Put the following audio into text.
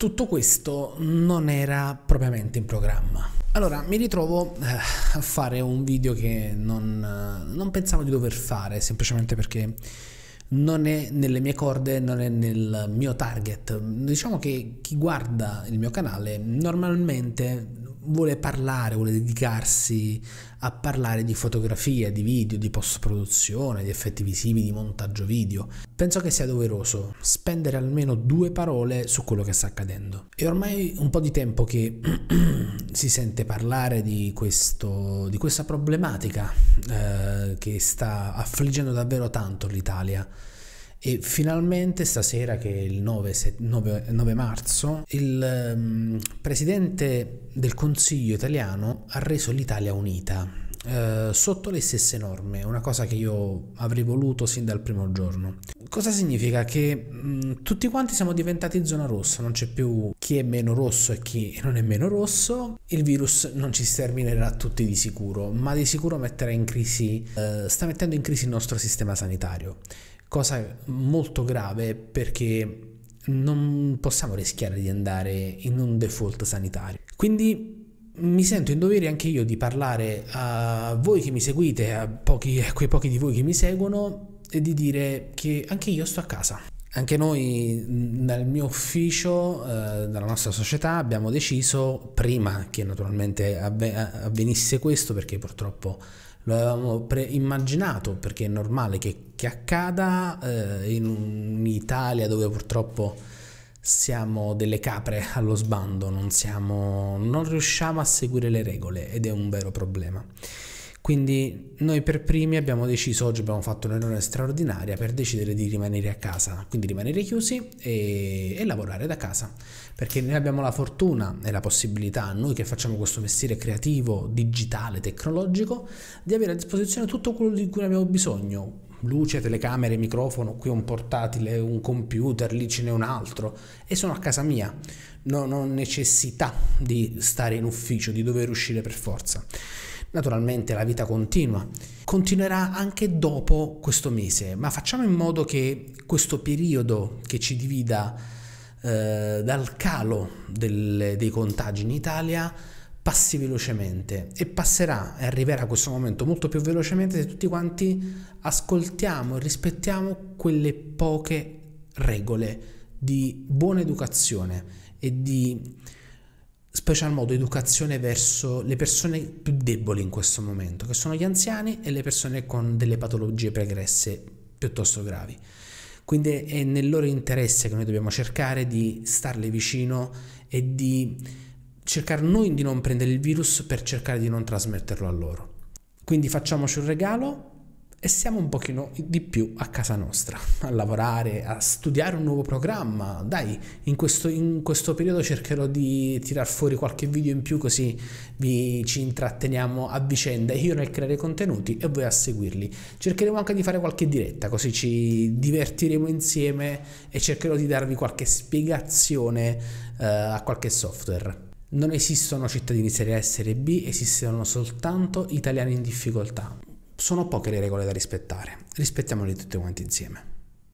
tutto questo non era propriamente in programma. Allora, mi ritrovo eh, a fare un video che non, eh, non, pensavo di dover fare, semplicemente perché non è nelle mie corde, non è nel mio target. Diciamo che chi guarda il mio canale normalmente vuole parlare, vuole dedicarsi a parlare di fotografia, di video, di post-produzione, di effetti visivi, di montaggio video. Penso che sia doveroso spendere almeno due parole su quello che sta accadendo. È ormai un po' di tempo che si sente parlare di, questo, di questa problematica eh, che sta affliggendo davvero tanto l'Italia. E finalmente stasera, che è il 9, 9, 9 marzo, il um, Presidente del Consiglio italiano ha reso l'Italia unita. Eh, sotto le stesse norme, una cosa che io avrei voluto sin dal primo giorno. Cosa significa? Che mh, mm, tutti quanti siamo diventati zona rossa, non c'è più chi è meno rosso e chi non è meno rosso, il virus non ci sterminerà tutti di sicuro, ma di sicuro metterà in crisi, eh, sta mettendo in crisi il nostro sistema sanitario cosa molto grave perché non possiamo rischiare di andare in un default sanitario. Quindi mi sento in dovere anche io di parlare a voi che mi seguite, a, pochi, a quei pochi di voi che mi seguono e di dire che anche io sto a casa. Anche noi nel mio ufficio, eh, nostra società, abbiamo deciso, prima che naturalmente avvenisse questo, perché purtroppo lo avevamo pre- immaginato perché è normale che, che accada eh, in un'Italia dove purtroppo siamo delle capre allo sbando, non, siamo, non riusciamo a seguire le regole ed è un vero problema. Quindi noi per primi abbiamo deciso, oggi abbiamo fatto un'errore straordinaria per decidere di rimanere a casa, quindi rimanere chiusi e, e, lavorare da casa, perché noi abbiamo la fortuna e la possibilità, noi che facciamo questo mestiere creativo, digitale, tecnologico, di avere a disposizione tutto quello di cui abbiamo bisogno, luce, telecamere, microfono, qui un portatile, un computer, lì ce n'è un altro e sono a casa mia. Non ho necessità di stare in ufficio, di dover uscire per forza. Naturalmente la vita continua, continuerà anche dopo questo mese, ma facciamo in modo che questo periodo che ci divida eh, dal calo del, dei contagi in Italia passi velocemente e passerà e arriverà a questo momento molto più velocemente se tutti quanti ascoltiamo e rispettiamo quelle poche regole di buona educazione e di special modo educazione verso le persone più deboli in questo momento, che sono gli anziani e le persone con delle patologie pregresse piuttosto gravi. Quindi è nel loro interesse che noi dobbiamo cercare di starle vicino e di cercare noi di non prendere il virus per cercare di non trasmetterlo a loro. Quindi facciamoci un regalo, e siamo un pochino di più a casa nostra, a lavorare, a studiare un nuovo programma. Dai, in questo, in questo periodo cercherò di tirar fuori qualche video in più così vi, ci intratteniamo a vicenda, io nel creare contenuti e voi a seguirli. Cercheremo anche di fare qualche diretta, così ci divertiremo insieme e cercherò di darvi qualche spiegazione eh, a qualche software. Non esistono cittadini serie A e serie B, esistono soltanto italiani in difficoltà. Sono poche le regole da rispettare, rispettiamole tutte quanti insieme.